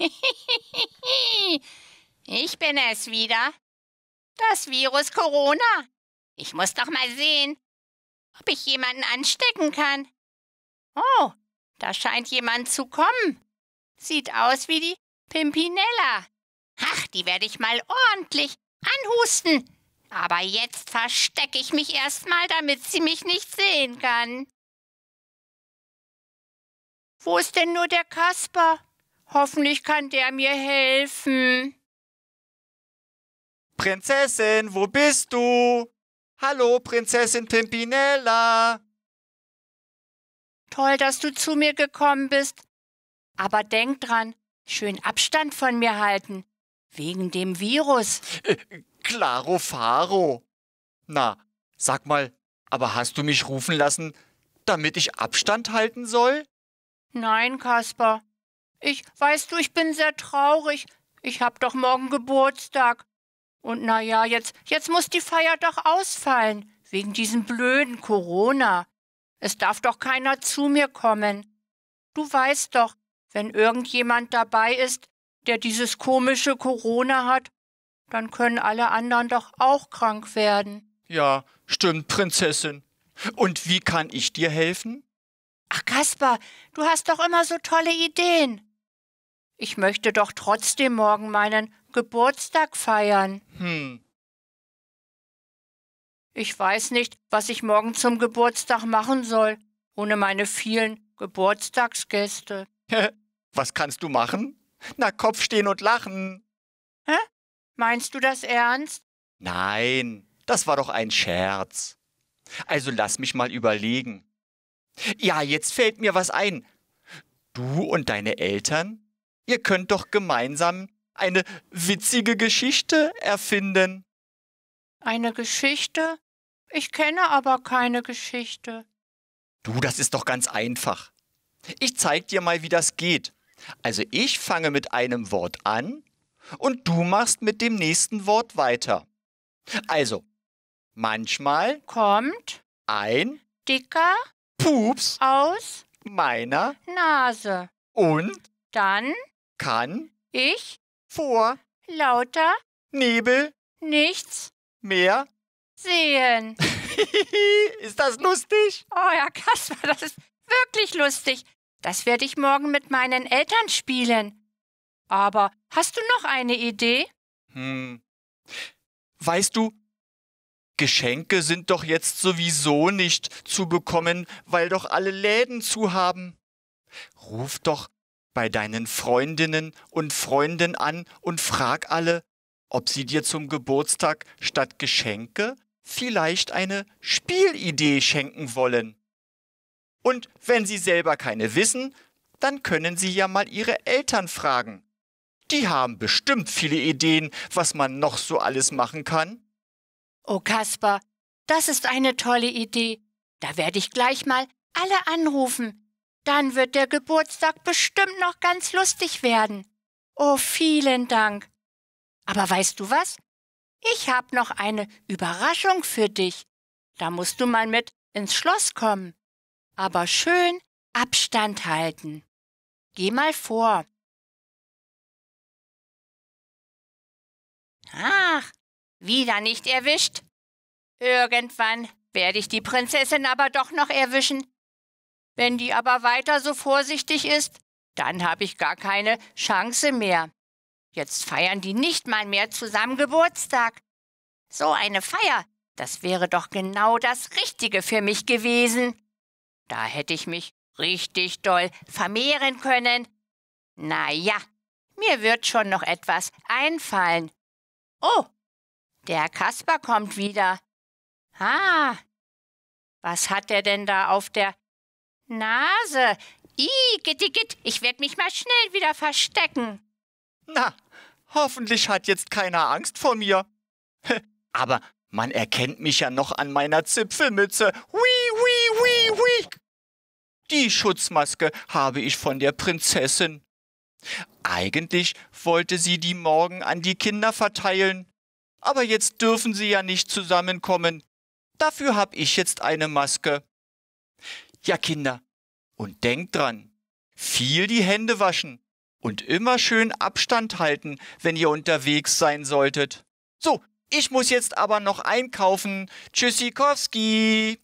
ich bin es wieder. Das Virus Corona. Ich muss doch mal sehen, ob ich jemanden anstecken kann. Oh, da scheint jemand zu kommen. Sieht aus wie die Pimpinella. Ach, die werde ich mal ordentlich anhusten. Aber jetzt verstecke ich mich erstmal, damit sie mich nicht sehen kann. Wo ist denn nur der Kasper? Hoffentlich kann der mir helfen. Prinzessin, wo bist du? Hallo, Prinzessin Pimpinella. Toll, dass du zu mir gekommen bist. Aber denk dran, schön Abstand von mir halten. Wegen dem Virus. Äh, claro Faro. Na, sag mal, aber hast du mich rufen lassen, damit ich Abstand halten soll? Nein, Kasper. Ich, weißt du, ich bin sehr traurig. Ich hab doch morgen Geburtstag. Und na ja, jetzt, jetzt muss die Feier doch ausfallen, wegen diesem blöden Corona. Es darf doch keiner zu mir kommen. Du weißt doch, wenn irgendjemand dabei ist, der dieses komische Corona hat, dann können alle anderen doch auch krank werden. Ja, stimmt, Prinzessin. Und wie kann ich dir helfen? Ach, Kaspar, du hast doch immer so tolle Ideen. Ich möchte doch trotzdem morgen meinen Geburtstag feiern. Hm. Ich weiß nicht, was ich morgen zum Geburtstag machen soll, ohne meine vielen Geburtstagsgäste. Was kannst du machen? Na, Kopf stehen und lachen. Hä? Meinst du das ernst? Nein, das war doch ein Scherz. Also lass mich mal überlegen. Ja, jetzt fällt mir was ein. Du und deine Eltern Ihr könnt doch gemeinsam eine witzige Geschichte erfinden. Eine Geschichte? Ich kenne aber keine Geschichte. Du, das ist doch ganz einfach. Ich zeig dir mal, wie das geht. Also ich fange mit einem Wort an und du machst mit dem nächsten Wort weiter. Also, manchmal kommt ein dicker Pups aus meiner Nase. Und dann kann ich vor lauter Nebel nichts mehr sehen. ist das lustig? Oh, Herr Kasper, das ist wirklich lustig. Das werde ich morgen mit meinen Eltern spielen. Aber hast du noch eine Idee? Hm. Weißt du, Geschenke sind doch jetzt sowieso nicht zu bekommen, weil doch alle Läden zu haben. Ruf doch bei deinen Freundinnen und Freunden an und frag alle, ob sie dir zum Geburtstag statt Geschenke vielleicht eine Spielidee schenken wollen. Und wenn sie selber keine wissen, dann können sie ja mal ihre Eltern fragen. Die haben bestimmt viele Ideen, was man noch so alles machen kann. Oh Kasper, das ist eine tolle Idee. Da werde ich gleich mal alle anrufen, dann wird der Geburtstag bestimmt noch ganz lustig werden. Oh, vielen Dank. Aber weißt du was? Ich hab noch eine Überraschung für dich. Da musst du mal mit ins Schloss kommen. Aber schön Abstand halten. Geh mal vor. Ach, wieder nicht erwischt. Irgendwann werde ich die Prinzessin aber doch noch erwischen. Wenn die aber weiter so vorsichtig ist, dann habe ich gar keine Chance mehr. Jetzt feiern die nicht mal mehr zusammen Geburtstag. So eine Feier, das wäre doch genau das Richtige für mich gewesen. Da hätte ich mich richtig doll vermehren können. Na ja, mir wird schon noch etwas einfallen. Oh, der Kasper kommt wieder. Ah, was hat er denn da auf der Nase. Igitt, ich werde mich mal schnell wieder verstecken. Na, hoffentlich hat jetzt keiner Angst vor mir. Aber man erkennt mich ja noch an meiner Zipfelmütze. Hui, hui, hui, hui. Die Schutzmaske habe ich von der Prinzessin. Eigentlich wollte sie die morgen an die Kinder verteilen. Aber jetzt dürfen sie ja nicht zusammenkommen. Dafür habe ich jetzt eine Maske. Ja, Kinder. Und denkt dran, viel die Hände waschen und immer schön Abstand halten, wenn ihr unterwegs sein solltet. So, ich muss jetzt aber noch einkaufen. Tschüssikowski!